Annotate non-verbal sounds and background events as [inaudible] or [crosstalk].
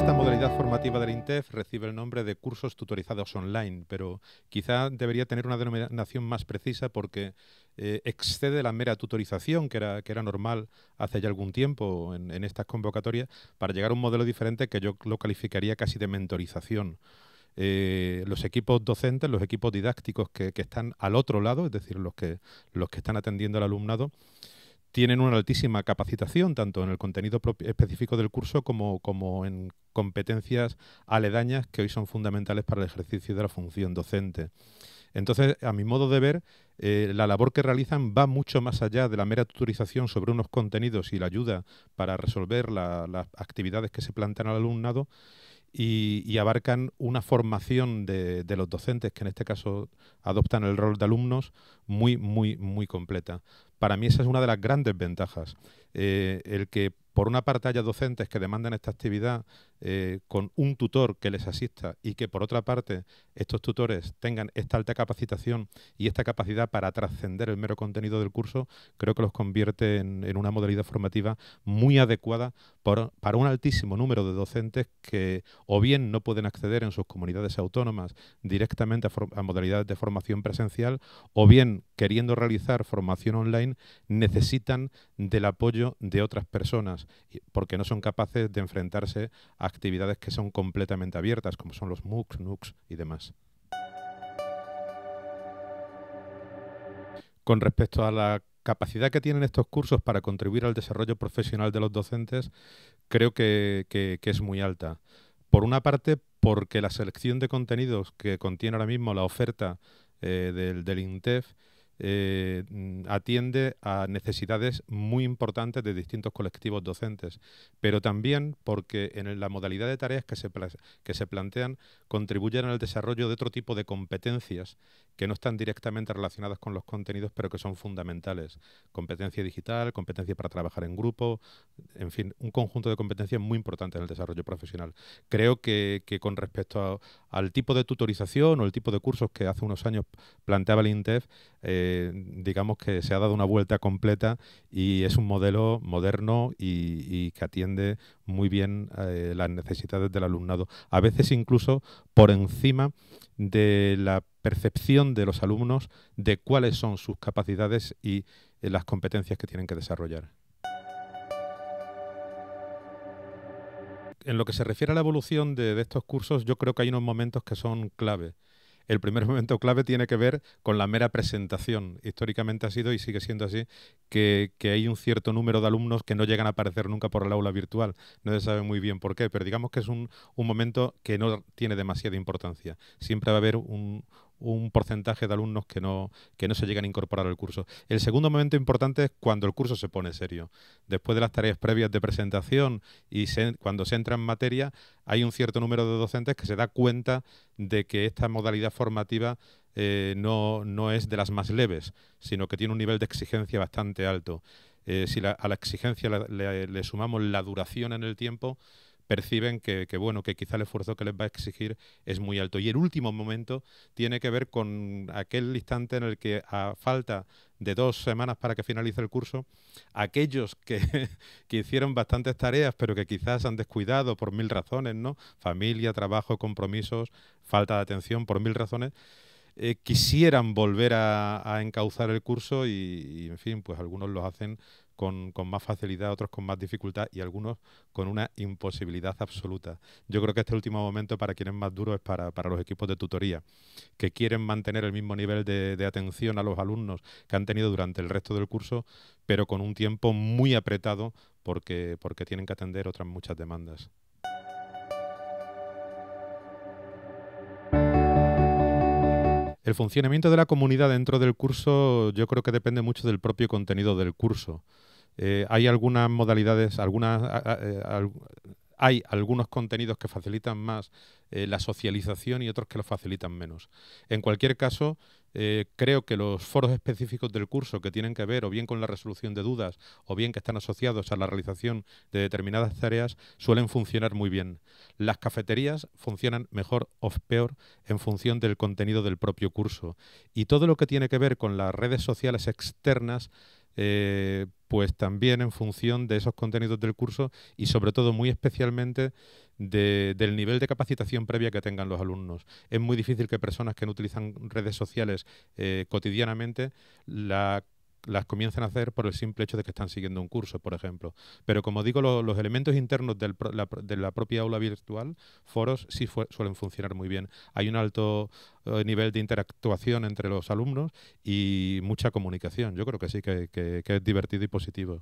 Esta modalidad formativa del INTEF recibe el nombre de cursos tutorizados online, pero quizá debería tener una denominación más precisa porque eh, excede la mera tutorización que era, que era normal hace ya algún tiempo en, estas convocatorias para llegar a un modelo diferente que yo lo calificaría casi de mentorización. Eh, los equipos docentes, los equipos didácticos que, están al otro lado, es decir, los que, los que están atendiendo al alumnado, tienen una altísima capacitación, tanto en el contenido específico del curso como, en competencias aledañas que hoy son fundamentales para el ejercicio de la función docente. Entonces, a mi modo de ver, eh, la labor que realizan va mucho más allá de la mera tutorización sobre unos contenidos y la ayuda para resolver las actividades que se plantean al alumnado y, abarcan una formación de, de los docentes, que en este caso adoptan el rol de alumnos, muy, muy, muy completa para mí esa es una de las grandes ventajas. Eh, el que por una parte haya docentes que demandan esta actividad eh, con un tutor que les asista y que por otra parte estos tutores tengan esta alta capacitación y esta capacidad para trascender el mero contenido del curso, creo que los convierte en, una modalidad formativa muy adecuada para un altísimo número de docentes que o bien no pueden acceder en sus comunidades autónomas directamente a modalidades de formación presencial o bien queriendo realizar formación online necesitan del apoyo de otras personas, porque no son capaces de enfrentarse a actividades que son completamente abiertas, como son los MOOCs, NUCs y demás. Con respecto a la capacidad que tienen estos cursos para contribuir al desarrollo profesional de los docentes, creo que, es muy alta. Por una parte, porque la selección de contenidos que contiene ahora mismo la oferta eh, del, del INTEF eh, mm, atiende a necesidades muy importantes de distintos colectivos docentes, pero también porque en la modalidad de tareas que se, que se plantean contribuyen al desarrollo de otro tipo de competencias que no están directamente relacionadas con los contenidos, pero que son fundamentales. Competencia digital, competencia para trabajar en grupo, en fin, un conjunto de competencias muy importantes en el desarrollo profesional. Creo que, con respecto al tipo de tutorización o el tipo de cursos que hace unos años planteaba el INTEF, eh, digamos que se ha dado una vuelta completa y es un modelo moderno y, que atiende muy bien eh, las necesidades del alumnado. A veces incluso por encima de la percepción de los alumnos de cuáles son sus capacidades y eh, las competencias que tienen que desarrollar. En lo que se refiere a la evolución de, de estos cursos, yo creo que hay unos momentos que son clave el primer momento clave tiene que ver con la mera presentación. Históricamente ha sido y sigue siendo así que, hay un cierto número de alumnos que no llegan a aparecer nunca por el aula virtual. No se sabe muy bien por qué, pero digamos que es un momento que no tiene demasiada importancia. Siempre va a haber un, un porcentaje de alumnos que no, que no se llegan a incorporar al curso. El segundo momento importante es cuando el curso se pone serio. Después de las tareas previas de presentación y cuando se entra en materia, hay un cierto número de docentes que se da cuenta de que esta modalidad formativa eh, no, es de las más leves, sino que tiene un nivel de exigencia bastante alto. Eh, si a la exigencia le sumamos la duración en el tiempo, perciben que, bueno, que quizá el esfuerzo que les va a exigir es muy alto. Y el último momento tiene que ver con aquel instante en el que a falta de dos semanas para que finalice el curso, aquellos que, [laughs] hicieron bastantes tareas, pero que quizás han descuidado por mil razones, ¿no? Familia, trabajo, compromisos, falta de atención, por mil razones, eh, quisieran volver a, encauzar el curso y, y, en fin, pues algunos lo hacen con, más facilidad, otros con más dificultad y algunos con una imposibilidad absoluta. Yo creo que este último momento para quienes más duro es para, los equipos de tutoría, que quieren mantener el mismo nivel de, atención a los alumnos que han tenido durante el resto del curso, pero con un tiempo muy apretado porque tienen que atender otras muchas demandas. El funcionamiento de la comunidad dentro del curso yo creo que depende mucho del propio contenido del curso. Eh, hay algunas modalidades, algunas, eh, hay algunos contenidos que facilitan más eh, la socialización y otros que lo facilitan menos. En cualquier caso, creo que los foros específicos del curso que tienen que ver o bien con la resolución de dudas o bien que están asociados a la realización de determinadas tareas suelen funcionar muy bien. Las cafeterías funcionan mejor o peor en función del contenido del propio curso. Y todo lo que tiene que ver con las redes sociales externas pues también en función de esos contenidos del curso y sobre todo muy especialmente del nivel de capacitación previa que tengan los alumnos. Es muy difícil que personas que no utilizan redes sociales eh, cotidianamente, la las comienzan a hacer por el simple hecho de que están siguiendo un curso, por ejemplo. Pero como digo, los elementos internos de la propia aula virtual, foros, sí suelen funcionar muy bien. Hay un alto eh, nivel de interactuación entre los alumnos y mucha comunicación. Yo creo que sí, que es divertido y positivo.